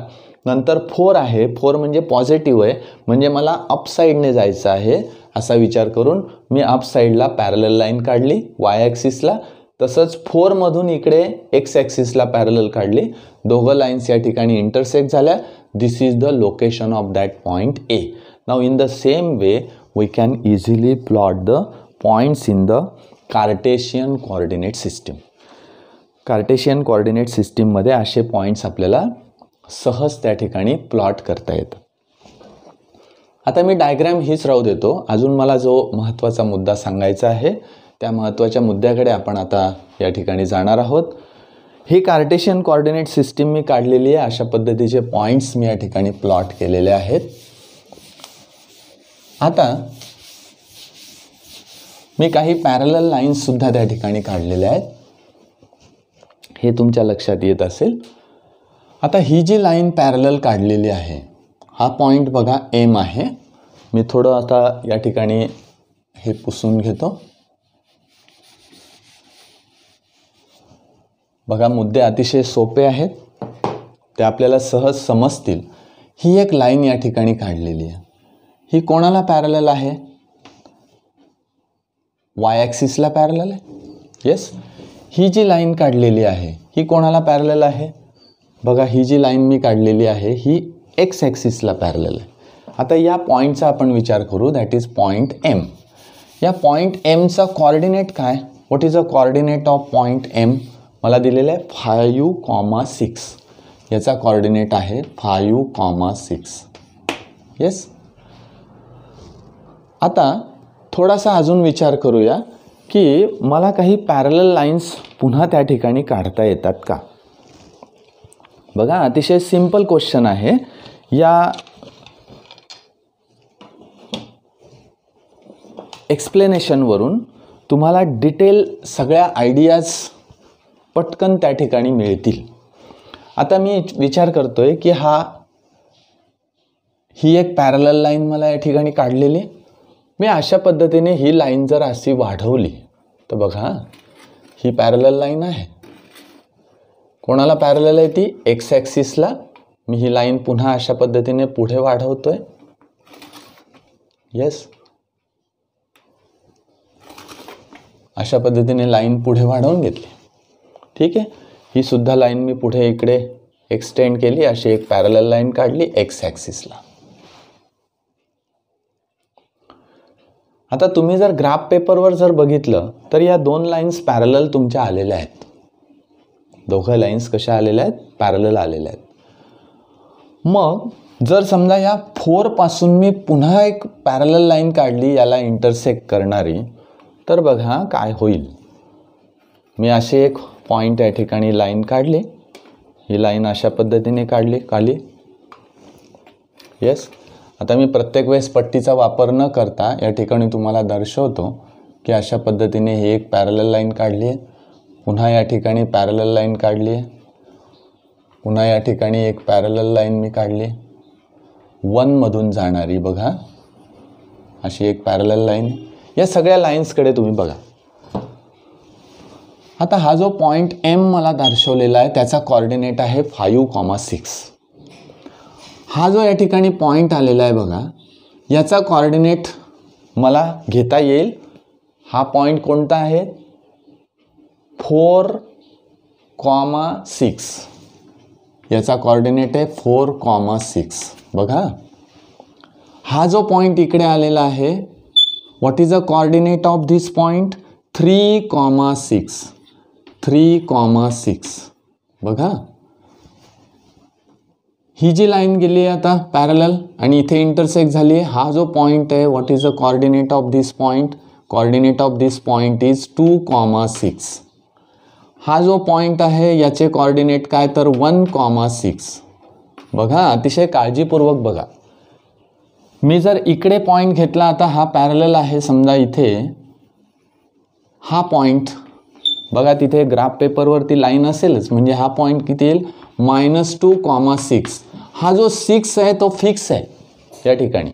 नंतर फोर आहे फोर म्हणजे पॉझिटिव्ह आहे म्हणजे मला अपसाईडने जायचं आहे असा विचार करून मी अपसाईडला पॅरलल लाईन काढली वाय ॲक्सिसला तसंच फोरमधून इकडे एक्स ॲक्सिसला पॅरलल काढली दोघं लाईन्स या ठिकाणी इंटरसेक्ट झाल्या this is the location of that point A Now in the same way, we can easily plot the points in the Cartesian system. System Cartesian system सिस्टीममध्ये असे पॉईंट्स आपल्याला सहज त्या ठिकाणी प्लॉट करता येतं आता मी डायग्रॅम हीच राहू देतो अजून मला जो महत्त्वाचा मुद्दा सांगायचा आहे त्या महत्त्वाच्या मुद्द्याकडे आपण आता या ठिकाणी जाणार आहोत ही कार्टेशियन कॉर्डिनेट सिस्टीम मी काढलेली आहे अशा पद्धतीचे पॉईंट्स मी या ठिकाणी प्लॉट केलेले आहेत आता मी काही पॅरल लाईन्ससुद्धा त्या ठिकाणी काढलेल्या आहेत हे तुमच्या लक्षात येत असेल आता ही जी लाईन पॅरल काढलेली आहे हा पॉईंट बघा एम आहे मी थोडं आता या ठिकाणी हे पुसून घेतो बघा मुद्दे अतिशय सोपे आहेत ते आपल्याला सहज समजतील ही एक लाईन या ठिकाणी काढलेली आहे ही कोणाला पॅरल आहे वाय ॲक्सिसला पॅरल आहे येस ही जी लाईन काढलेली आहे ही कोणाला पॅरलल आहे बघा ही जी लाईन मी काढलेली आहे ही एक्स ॲक्सिसला पॅरल आहे आता या पॉईंटचा आपण विचार करू दॅट इज पॉईंट एम या पॉईंट एमचा कॉर्डिनेट काय what is a coordinate of point M मला दिलेलं आहे फायू कॉमा सिक्स याचा कॉर्डिनेट आहे फायू कॉमा सिक्स येस आता थोडासा अजून विचार करूया की मला काही पॅरल लाईन्स पुन्हा त्या ठिकाणी काढता येतात का बघा अतिशय सिंपल क्वेश्चन आहे या एक्सप्लेनेशनवरून तुम्हाला डिटेल सगळ्या आयडियाज पटकन त्या ठिकाणी मिळतील आता मी विचार करतोय की हा ही एक पॅरल लाईन मला या ठिकाणी काढलेली मी अशा पद्धतीने ही लाईन जर अशी वाढवली तर बघा ही पॅरलल लाईन आहे कोणाला पॅरलल आहे ती एक्स ॲक्सिसला मी ही लाईन पुन्हा अशा पद्धतीने पुढे वाढवतोय येस अशा पद्धतीने लाईन पुढे वाढवून घेतली ठीक आहे ही सुद्धा लाईन मी पुढे इकडे एक्सटेंड केली अशी एक पॅरल लाईन काढली एक्स ॲक्सिसला आता तुम्ही जर ग्राफ पेपरवर जर बघितलं तर या दोन लाईन्स पॅरलल तुमच्या आलेल्या आहेत दोघं लाईन्स कशा आलेल्या आहेत पॅरल आलेल्या आहेत मग जर समजा या फोरपासून मी पुन्हा एक पॅरलल लाईन काढली याला इंटरसेक्ट करणारी तर बघा काय होईल मी असे एक पॉईंट या ठिकाणी लाईन काढली ही लाईन अशा पद्धतीने काढली काली येस आता मी प्रत्येक वेळेस पट्टीचा वापर न करता या ठिकाणी तुम्हाला दर्शवतो की अशा पद्धतीने ही एक पॅरलल लाईन काढली आहे पुन्हा या ठिकाणी पॅरलल लाईन काढली आहे पुन्हा या ठिकाणी एक पॅरलल लाईन मी काढली वनमधून जाणारी बघा अशी एक पॅरलल लाईन या सगळ्या लाईन्सकडे तुम्ही बघा आता हा जो पॉईंट एम मला दर्शवलेला आहे त्याचा कॉर्डिनेट आहे फायू कॉमा सिक्स हा जो या ठिकाणी पॉईंट आलेला आहे बघा याचा कॉर्डिनेट मला घेता येईल हा पॉईंट कोणता आहे फोर कॉमा सिक्स याचा कॉर्डिनेट आहे फोर कॉमा सिक्स बघा हा जो पॉईंट इकडे आलेला आहे what is a coordinate of this point three comma six three comma six बघा ही जी लाईन गेली आहे आता पॅरलल आणि इथे इंटरसेक्ट झाली आहे हा जो पॉईंट आहे what is the coordinate of this point coordinate of this point is two comma six हा जो पॉईंट आहे याचे कॉर्डिनेट काय तर वन कॉमा सिक्स बघा अतिशय काळजीपूर्वक बघा मी जर इकडे पॉईंट घेतला आता हा पॅरलल आहे समजा इथे हा पॉइंट बघा तिथे ग्राफ पेपरवरती लाईन असेलच म्हणजे हा पॉईंट किती येईल मायनस टू कॉमा सिक्स हा जो सिक्स आहे तो फिक्स आहे या ठिकाणी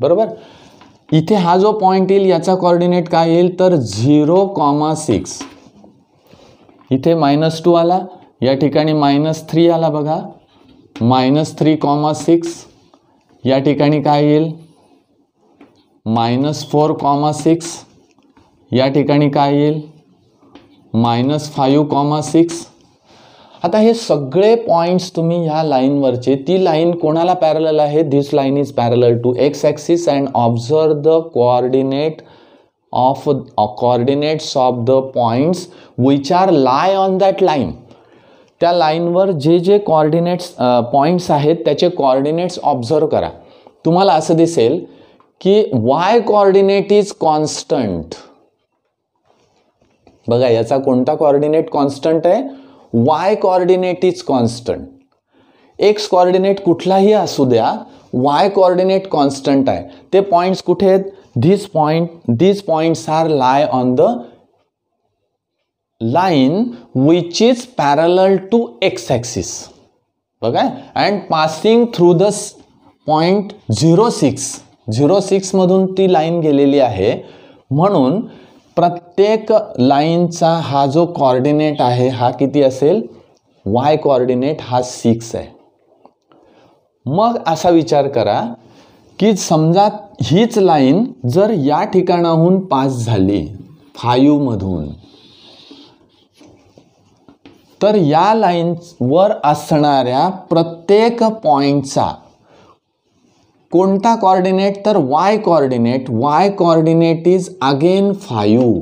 बरोबर इथे हा जो पॉईंट येईल याचा कॉर्डिनेट काय येईल तर झिरो कॉमा सिक्स इथे मायनस टू आला या ठिकाणी मायनस थ्री आला बघा मायनस थ्री कॉमा सिक्स या ठिकाणी काय येईल मायनस फोर कॉमा सिक्स या ठिकाणी काय येईल मायनस फायू कॉमा सिक्स आता हे सगळे पॉईंट्स तुम्ही ह्या लाईनवरचे ती लाईन कोणाला पॅरलल आहे this line is parallel to x axis and observe the coordinate of coordinates of the points which are lie on that line त्या लाईनवर जे जे कॉर्डिनेट्स पॉईंट्स uh, आहेत त्याचे कॉर्डिनेट्स ऑब्झर्व करा तुम्हाला असं दिसेल की वाय कॉर्डिनेट इज कॉन्स्टंट बघा याचा कोणता कॉर्डिनेट कॉन्स्टंट आहे Y coordinate is constant x coordinate कुठलाही असू द्या वाय कॉर्डिनेट कॉन्स्टंट आहे ते पॉईंट्स कुठे आहेत these point these points are lie on the line which is parallel to x axis बघा and passing through the point zero six zero सिक्समधून ती लाईन गेलेली आहे म्हणून प्रत्येक लाईनचा हा जो कॉर्डिनेट आहे हा किती असेल वाय कॉर्डिनेट हा सिक्स आहे मग असा विचार करा की समजा हीच लाईन जर या ठिकाणाहून पास झाली मधून तर या वर असणाऱ्या प्रत्येक पॉईंटचा कोणता कॉर्डिनेट तर Y coordinate Y coordinate is again five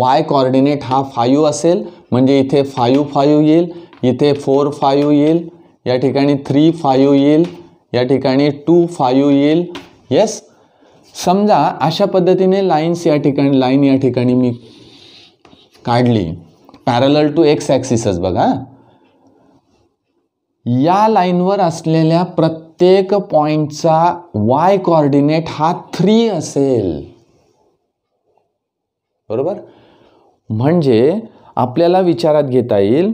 Y coordinate हा फायू असेल म्हणजे इथे फायू फायू येईल इथे फोर फायू येईल या ठिकाणी थ्री फायू येईल या ठिकाणी टू फायू येईल येस समजा अशा पद्धतीने लाईन्स या ठिकाणी लाईन या ठिकाणी मी काढली पॅरल टू एक्स ॲक्सिसच बघा या लाईनवर असलेल्या प्रत्येक प्रत्येक पॉइंटचा वाय कॉर्डिनेट हा थ्री असेल बरोबर म्हणजे आपल्याला विचारात घेता येईल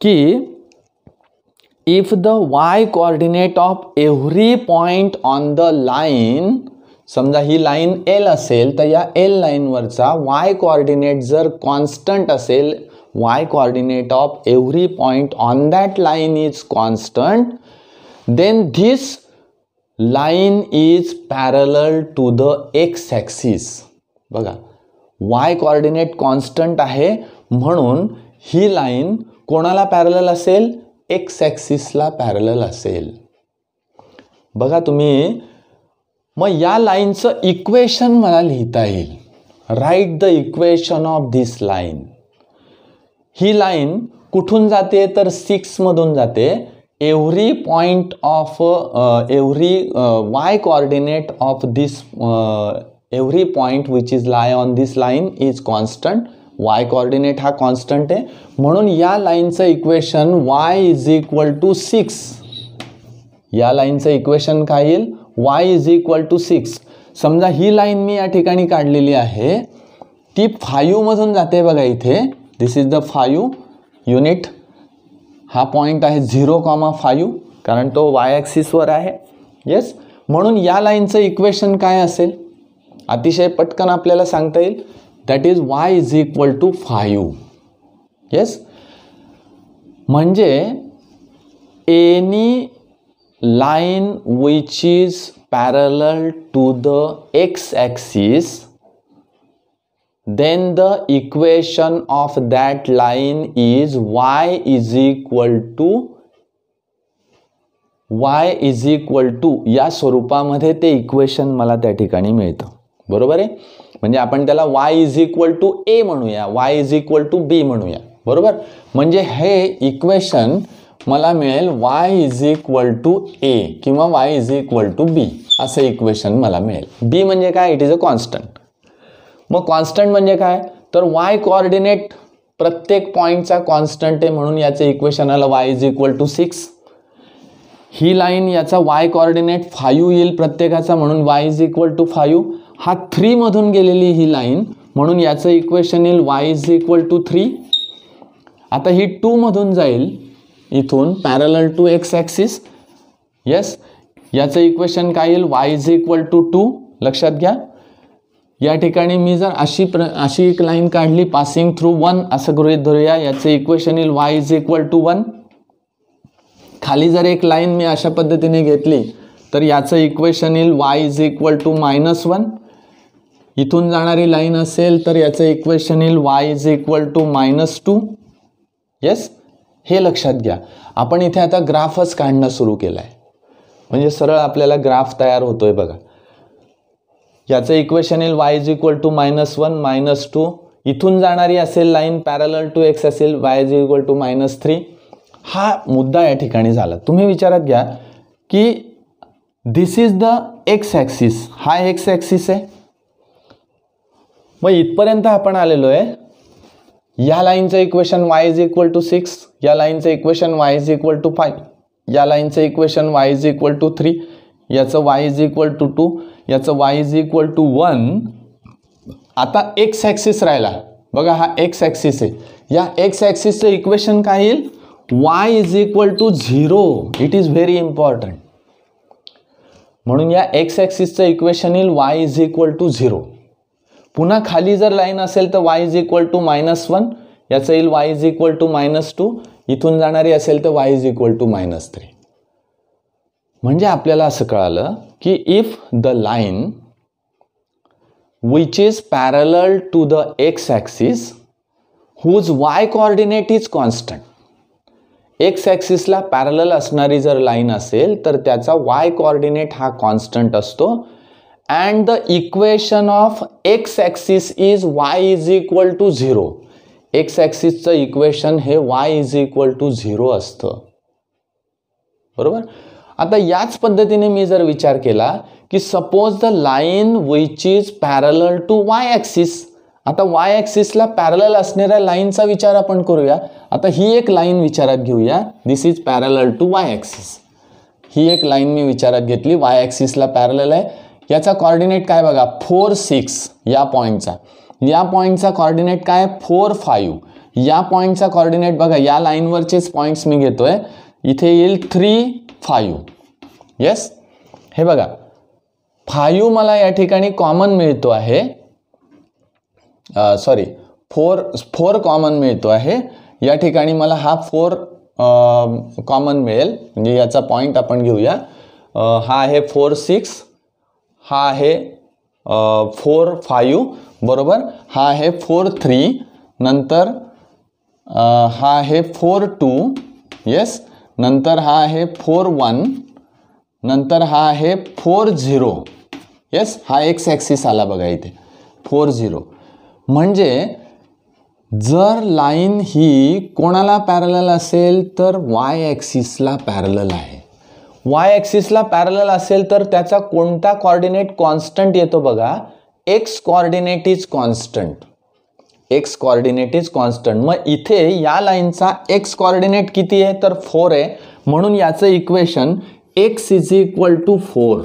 की if the y coordinate of every point on the line समजा ही लाईन एल असेल तर या एल लाईनवरचा वाय कॉर्डिनेट जर कॉन्स्टंट असेल y coordinate of every point on that line is constant then this line is parallel to the x axis बघा वाय कॉर्डिनेट कॉन्स्टंट आहे म्हणून ही लाईन कोणाला पॅरल असेल एक्स ॲक्सिसला पॅरल असेल बघा तुम्ही मग या लाईनचं इक्वेशन मला लिहिता येईल write the equation of this line ही लाईन कुठून जाते तर सिक्समधून जाते every point of every y coordinate of this every point which is lie on this line is constant y coordinate हा कॉन्स्टंट आहे म्हणून या लाईनचं equation y is equal to six या लाईनचं इक्वेशन काय येईल y is equal to six समजा ही लाईन मी या ठिकाणी काढलेली आहे ती फायूमधून जाते बघा इथे this is the five unit हा पॉईंट आहे झिरो कॉमा फायू कारण तो वाय ॲक्सिसवर आहे येस म्हणून या लाईनचं इक्वेशन काय असेल अतिशय पटकन आपल्याला सांगता येईल that is y is equal to five yes म्हणजे any line which is parallel to the x axis then the equation of that line is y is equal to y is equal to या स्वरूपामध्ये ते इक्वेशन मला त्या ठिकाणी मिळतं बरोबर आहे म्हणजे आपण त्याला y is equal to a म्हणूया y is equal to b म्हणूया बरोबर म्हणजे हे इक्वेशन मला मिळेल y is equal to a किंवा y is equal to b असं इक्वेशन मला मिळेल बी म्हणजे काय इट इज अ कॉन्स्टंट मग कॉन्स्टंट म्हणजे काय तर वाय कॉर्डिनेट प्रत्येक पॉईंटचा कॉन्स्टंट आहे म्हणून याचं इक्वेशन आलं y is equal to six ही लाईन याचा वाय कॉर्डिनेट फायू येईल प्रत्येकाचा म्हणून y is equal to five हा थ्रीमधून गेलेली ही लाईन म्हणून याचं इक्वेशन येईल y is equal to three आता ही टूमधून जाईल इथून parallel to x axis yes याचं इक्वेशन काय येईल y is equal to two लक्षात घ्या या ठिकाणी मी जर अशी प्र अशी एक लाईन काढली पासिंग थ्रू वन असं गृहित धरूया याचं इक्वेशन येईल y is equal to one खाली जर एक लाईन मी अशा पद्धतीने घेतली तर याचं इक्वेशन येईल y is equal to minus one इथून जाणारी लाईन असेल तर याचं इक्वेशन येईल y is equal to minus two yes हे लक्षात घ्या आपण इथे आता ग्राफच काढणं सुरू केलं आहे म्हणजे सरळ आपल्याला ग्राफ तयार होतोय बघा याचं इक्वेशन येईल y is equal to minus one minus two इथून जाणारी असेल लाईन पॅरल टू एक्स असेल y is equal to minus three हा मुद्दा या ठिकाणी झाला तुम्ही विचारात घ्या की this is the x axis हा एक्स ॲक्सिस आहे मग इथपर्यंत आपण आलेलो आहे या लाईनचं equation y is equal to six या लाईनचं equation y is equal to five या लाईनचं equation y is equal to three याचं y is equal to two याचं y is equal to one आता एक्स ॲक्सिस राहिला बघा हा एक्स ॲक्सिस आहे या एक्स ॲक्सिसचं इक्वेशन काय येईल y is equal to zero it is very important म्हणून या एक्स ॲक्सिसचं इक्वेशन येईल y is equal to zero पुन्हा खाली जर लाईन असेल तर y is equal to minus one याचं येईल y is equal to minus two इथून जाणारी असेल तर y is equal to minus three म्हणजे आपल्याला असं कळालं की if the line which is parallel to the x axis whose Y coordinate is constant x ॲक्सिसला पॅरल असणारी जर लाईन असेल तर त्याचा वाय कॉर्डिनेट हा कॉन्स्टंट असतो and the equation of x axis is y is equal to zero x ॲक्सिसचं इक्वेशन हे y is equal to zero असतं बरोबर आता याच पद्धतीने मी जर विचार केला की suppose the line which is parallel to y axis आता वाय ॲक्सिसला पॅरल असणाऱ्या लाईनचा विचार आपण करूया आता ही एक लाईन विचारात घेऊया this is parallel to y axis ही एक लाईन मी विचारात घेतली वाय ॲक्सिसला पॅरल आहे याचा कॉर्डिनेट काय बघा फोर सिक्स या पॉईंटचा या पॉईंटचा कॉर्डिनेट काय फोर फाईव्ह या पॉईंटचा कॉर्डिनेट बघा या लाईनवरचेच पॉईंट्स मी घेतोय इथे येईल थ्री फायू येस हे बघा फायू मला या ठिकाणी कॉमन मिळतो आहे सॉरी फोर फोर कॉमन मिळतो आहे या ठिकाणी मला हा फोर कॉमन मिळेल म्हणजे याचा पॉईंट आपण घेऊया हा आहे फोर सिक्स हा आहे फोर फायू बरोबर हा आहे फोर थ्री नंतर हा आहे फोर टू येस नंतर हा आहे फोर वन नंतर हा आहे फोर झिरो येस हा एक्स ॲक्सिस आला बघा इथे फोर झिरो म्हणजे जर लाईन ही कोणाला पॅरलल असेल तर वाय ॲक्सिसला पॅरलल आहे वाय ॲक्सिसला पॅरलल असेल तर त्याचा कोणता कॉर्डिनेट कॉन्स्टंट येतो बघा x coordinate is constant x coordinate is constant मग इथे या लाईनचा एक्स कॉर्डिनेट किती आहे तर फोर आहे म्हणून याचं equation x is equal to four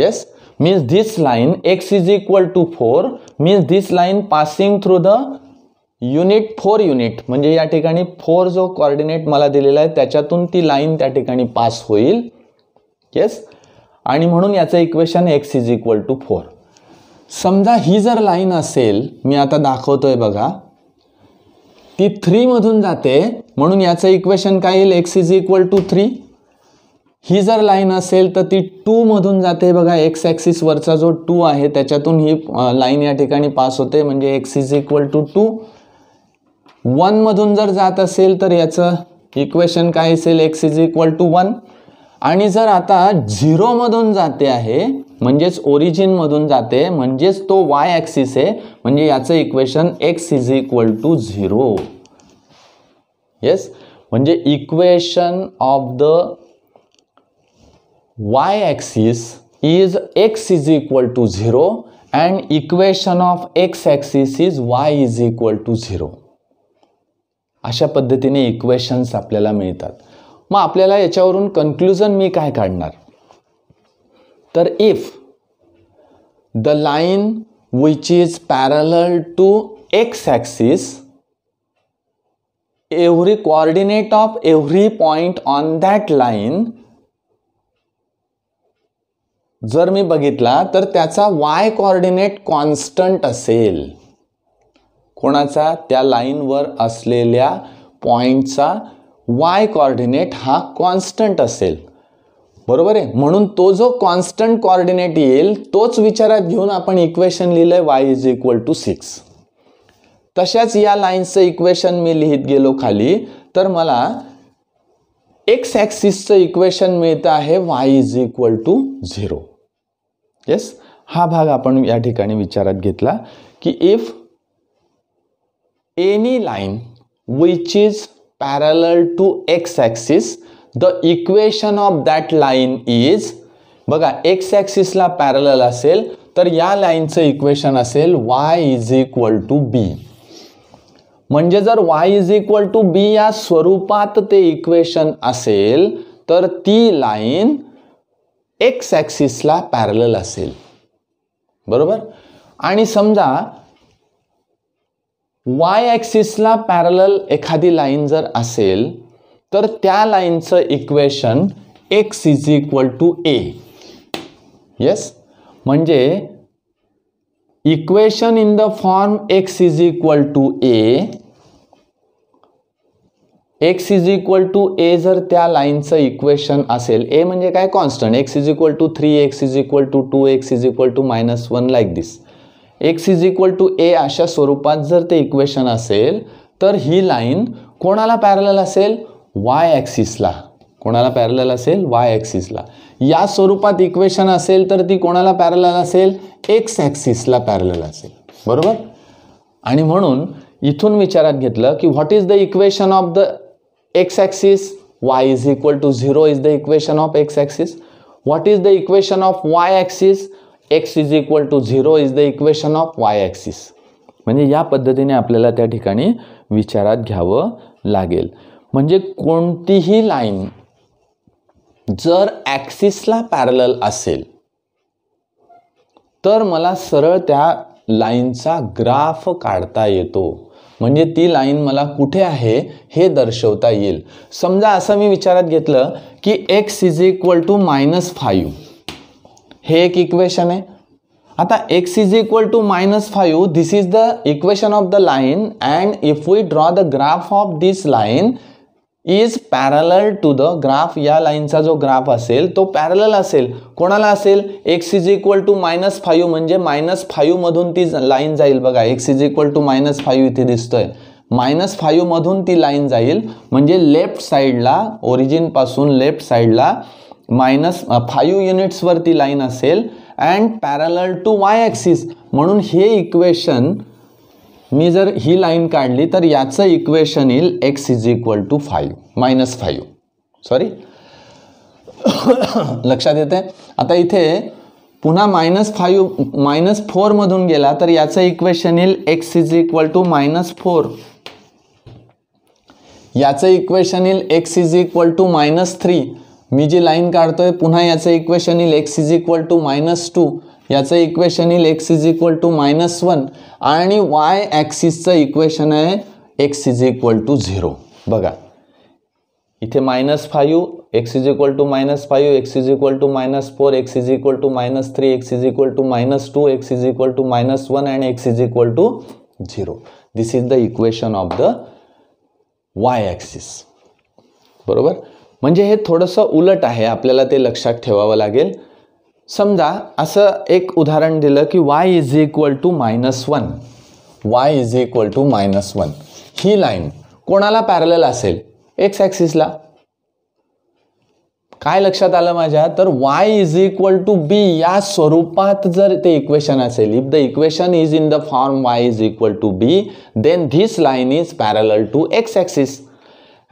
yes means this line x is equal to four means this line passing through the unit four unit म्हणजे या ठिकाणी फोर जो कॉर्डिनेट मला दिलेला आहे त्याच्यातून ती लाईन त्या ठिकाणी पास होईल येस आणि म्हणून याचं equation x is equal to four समजा ही जर लाईन असेल मी आता दाखवतोय बघा ती थ्रीमधून जाते म्हणून याचं इक्वेशन काय येईल x is equal to three ही जर लाईन असेल तर ती टूमधून जाते बघा एक्स वरचा जो टू आहे त्याच्यातून ही लाईन या ठिकाणी पास होते म्हणजे x is equal to two वनमधून जर जात असेल तर याचं इक्वेशन काय असेल x is equal to one आणि जर आता झिरोमधून जाते आहे म्हणजेच ओरिजिनमधून जाते म्हणजेच तो वाय ॲक्सिस आहे म्हणजे याचं equation x is equal to zero yes म्हणजे equation of the Y axis is x is equal to zero and equation of x axis is y is equal to zero अशा पद्धतीने इक्वेशन्स आपल्याला मिळतात मग आपल्याला याच्यावरून कन्क्ल्युजन मी काय काढणार तर if the line which is parallel to x axis every coordinate of every point on that line जर मी बघितला तर त्याचा वाय कॉर्डिनेट कॉन्स्टंट असेल कोणाचा त्या लाईनवर असलेल्या पॉइंटचा वाय कॉर्डिनेट हा कॉन्स्टंट असेल बरोबर आहे म्हणून तो जो कॉन्स्टंट कॉर्डिनेट येईल तोच विचारात घेऊन आपण इक्वेशन लिहिलंय y is equal to six तशाच या लाईन्सचं इक्वेशन मी लिहित गेलो खाली तर मला एक्स ॲक्सिसचं इक्वेशन मिळतं आहे y is equal to zero yes हा भाग आपण या ठिकाणी विचारात घेतला की if any line which is parallel to x axis the equation of that line is बघा एक्स ॲक्सिसला पॅरल असेल तर या लाईनचं इक्वेशन असेल y is equal to b म्हणजे जर y is equal to b या स्वरूपात ते इक्वेशन असेल तर ती लाईन एक्स ॲक्सिसला पॅरल असेल बरोबर आणि समजा वाय ॲक्सिसला पॅरल एखादी लाईन जर असेल तर त्या लाईनचं equation x is equal to a yes म्हणजे equation in the form x is equal to a x is equal to a जर त्या लाईनचं इक्वेशन असेल ए म्हणजे काय constant x is equal to three x is equal to two x is equal to minus one like this x is equal to a अशा स्वरूपात जर ते इक्वेशन असेल तर ही लाईन कोणाला पॅरल असेल वाय ॲक्सिसला कोणाला पॅरलल असेल वाय ॲक्सिसला या स्वरूपात इक्वेशन असेल तर ती कोणाला पॅरलल असेल एक्स ॲक्सिसला पॅरलल असेल बरोबर आणि म्हणून इथून विचारात घेतलं की what is the equation of the x axis y is equal to zero is the equation of x axis what is the equation of y axis x is equal to zero is the equation of y axis म्हणजे या पद्धतीने आपल्याला त्या ठिकाणी विचारात घ्यावं लागेल म्हणजे कोणतीही लाईन जर ॲक्सिसला पॅरल असेल तर मला सरळ त्या लाईनचा ग्राफ काढता येतो म्हणजे ती लाईन मला कुठे आहे हे दर्शवता येईल समजा असं मी विचारात घेतलं की x is equal to minus five हे एक इक्वेशन आहे आता x is equal to minus five this is the equation of the line and if we draw the graph of this line is parallel to the graph या लाईनचा जो ग्राफ असेल तो पॅरल असेल कोणाला असेल x is equal to minus five म्हणजे मायनस मधून ती लाईन जाईल बघा x is equal to minus five इथे दिसतोय मायनस मधून ती लाईन जाईल म्हणजे लेफ्ट साईडला ओरिजिनपासून लेफ्ट साईडला मायनस फाईव्ह युनिट्सवर ती लाईन असेल अँड पॅरल टू वाय ॲक्सिस म्हणून हे इक्वेशन मी जर ही लाईन काढली तर याचं इक्वेशन येईल x is equal to five minus five sorry लक्षात येते आता इथे पुन्हा मायनस फाईव्ह मायनस फोरमधून गेला तर याचं इक्वेशन येईल x is equal to minus four याचं इक्वेशन येईल x is equal to minus three मी जी लाईन काढतोय पुन्हा याचं इक्वेशन येईल x is equal to minus two याचं इक्वेशन येईल x is equal to minus one आणि वाय ॲक्सिसचं इक्वेशन आहे x is equal to zero बघा इथे minus five x is equal to minus five x is equal to minus four x is equal to minus three x is equal to minus two x is equal to minus one and x is equal to zero this is the equation of the Y axis बरोबर म्हणजे हे थोडंसं उलट आहे आपल्याला ते लक्षात ठेवावं लागेल समजा असं एक उदाहरण दिलं की y is equal to minus one y is equal to minus one ही लाईन कोणाला पॅरल असेल एक्स ॲक्सिसला काय लक्षात आलं माझ्या तर y is equal to b या स्वरूपात जर ते इक्वेशन असेल if the equation is in the form y is equal to b then this line is parallel to x axis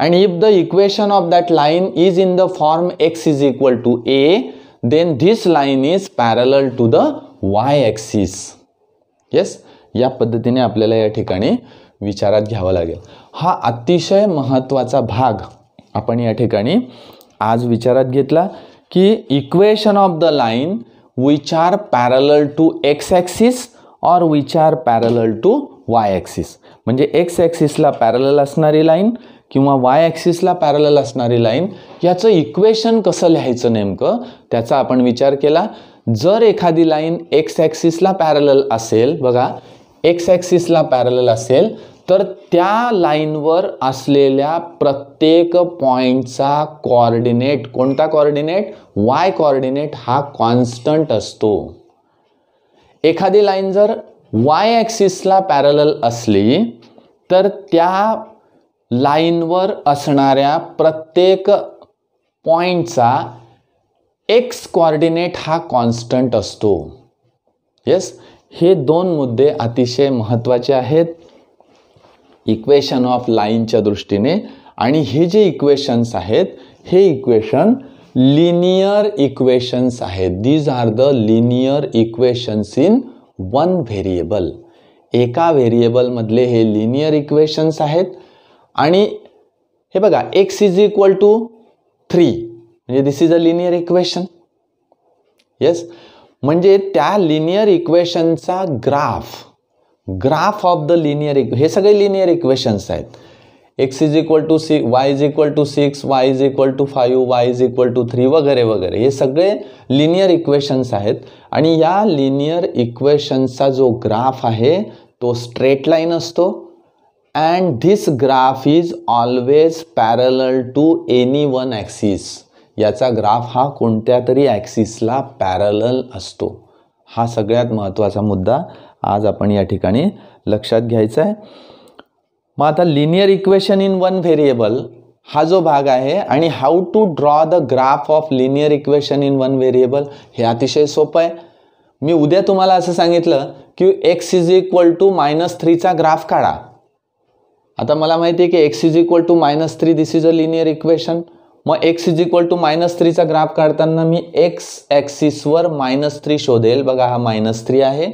and if the equation of that line is in the form x is equal to a then this line is parallel to the Y axis yes या पद्धतीने आपल्याला या ठिकाणी विचारात घ्यावा लागेल हा अतिशय महत्त्वाचा भाग आपण या ठिकाणी आज विचारात घेतला की equation of the line which are parallel to x axis और which are parallel to y axis म्हणजे एक्स ॲक्सिसला पॅरल असणारी लाईन किंवा वाय ॲक्सिसला पॅरलल असणारी लाईन याचं इक्वेशन कसं लिहायचं नेमकं त्याचा आपण विचार केला जर एखादी लाईन एक्स ॲक्सिसला पॅरलल असेल बघा एक्स ॲक्सिसला पॅरलल असेल तर त्या लाईनवर असलेल्या प्रत्येक पॉईंटचा कॉर्डिनेट कोणता कॉर्डिनेट वाय कॉर्डिनेट हा कॉन्स्टंट असतो एखादी लाईन जर वाय ॲक्सिसला पॅरलल असली तर त्या लाईनवर असणाऱ्या प्रत्येक पॉईंटचा एक्स कॉर्डिनेट हा कॉन्स्टंट असतो येस हे दोन मुद्दे अतिशय महत्त्वाचे आहेत इक्वेशन ऑफ लाईनच्या दृष्टीने आणि हे जे इक्वेशन्स आहेत हे इक्वेशन लिनियर इक्वेशन्स आहेत these are the linear equations in one variable एका व्हेरिएबलमधले हे लिनियर इक्वेशन्स आहेत आणि हे बघा x is equal to three म्हणजे this is a linear equation yes म्हणजे त्या लिनियर इक्वेशनचा graph graph of the linear इक्वे हे सगळे लिनियर इक्वेशन्स आहेत x is equal to c y is equal to six y is equal to five y is equal to three वगैरे वगैरे हे सगळे लिनियर इक्वेशन्स आहेत आणि या लिनियर इक्वेशन्सचा जो ग्राफ आहे तो स्ट्रेट लाईन असतो and this graph is always parallel to any one axis याचा ग्राफ हा कोणत्या तरी ॲक्सिसला पॅरलल असतो हा सगळ्यात महत्त्वाचा मुद्दा आज आपण या ठिकाणी लक्षात घ्यायचा आहे मग आता linear equation in one variable हा जो भाग आहे आणि how to draw the graph of linear equation in one variable हे अतिशय सोपं आहे मी उद्या तुम्हाला असं सांगितलं की x is equal to minus थ्रीचा ग्राफ काढा आता मला माहिती आहे की x is equal to minus three this is a linear equation मग x is equal to minus थ्रीचा ग्राफ काढताना मी एक्स ॲक्सिसवर मायनस थ्री शोधेल बघा हा मायनस थ्री आहे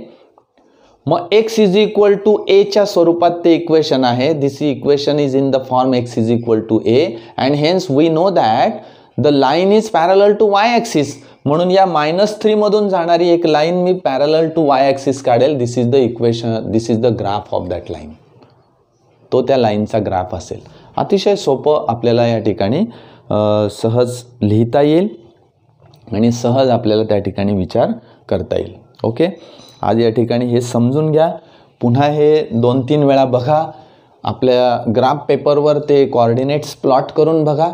मग एक्स इज इक्वल टू एच्या स्वरूपात ते इक्वेशन आहे this equation is in the form x is equal to a and hence we know that the line is parallel to y axis म्हणून या मायनस थ्रीमधून जाणारी एक लाईन मी पॅरल टू वाय ॲक्सिस काढेल this is the equation this is the graph of that line तो त्या लाईनचा ग्राफ असेल अतिशय सोपं आपल्याला या ठिकाणी सहज लिहिता येईल आणि सहज आपल्याला त्या ठिकाणी विचार करता येईल ओके आज या ठिकाणी हे समजून घ्या पुन्हा हे दोन तीन वेळा बघा आपल्या ग्राफ पेपरवर ते कॉर्डिनेट्स प्लॉट करून बघा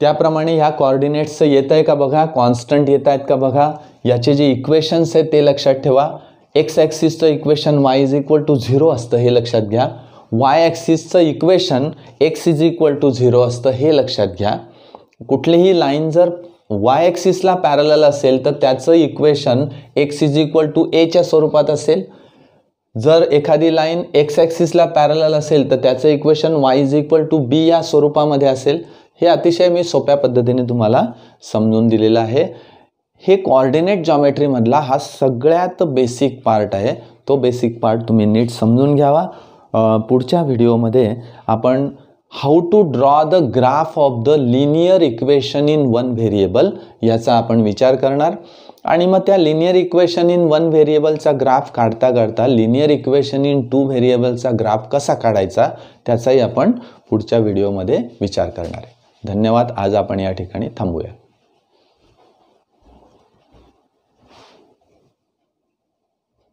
त्याप्रमाणे ह्या कॉर्डिनेट्सचं येत आहे का बघा कॉन्स्टंट येत आहेत का बघा याचे जे इक्वेशन्स आहेत ते लक्षात ठेवा एक्स ॲक्सिसचं equation y is equal to zero असतं हे लक्षात घ्या वाय ॲक्सिसचं equation x is equal to zero असतं हे लक्षात घ्या कुठलीही लाईन जर वाय ॲक्सिसला पॅरलल असेल तर त्याचं equation x is equal to एच्या स्वरूपात असेल जर एखादी लाईन एक्स ॲक्सिसला पॅरलल असेल तर त्याचं equation y is equal to b या स्वरूपामध्ये असेल हे अतिशय मी सोप्या पद्धतीने तुम्हाला समजून दिलेलं आहे हे कॉर्डिनेट जॉमेट्रीमधला हा सगळ्यात बेसिक पार्ट आहे तो बेसिक पार्ट तुम्ही नीट समजून घ्यावा पुढच्या व्हिडिओमध्ये आपण how to draw the graph of the linear equation in one variable याचा आपण विचार करणार आणि मग त्या लिनियर इक्वेशन इन वन व्हेरिएबलचा ग्राफ काढता काढता लिनियर इक्वेशन इन टू व्हेरिएबलचा ग्राफ कसा काढायचा त्याचाही आपण पुढच्या व्हिडिओमध्ये विचार करणार आहे धन्यवाद आज आपण या ठिकाणी थांबूया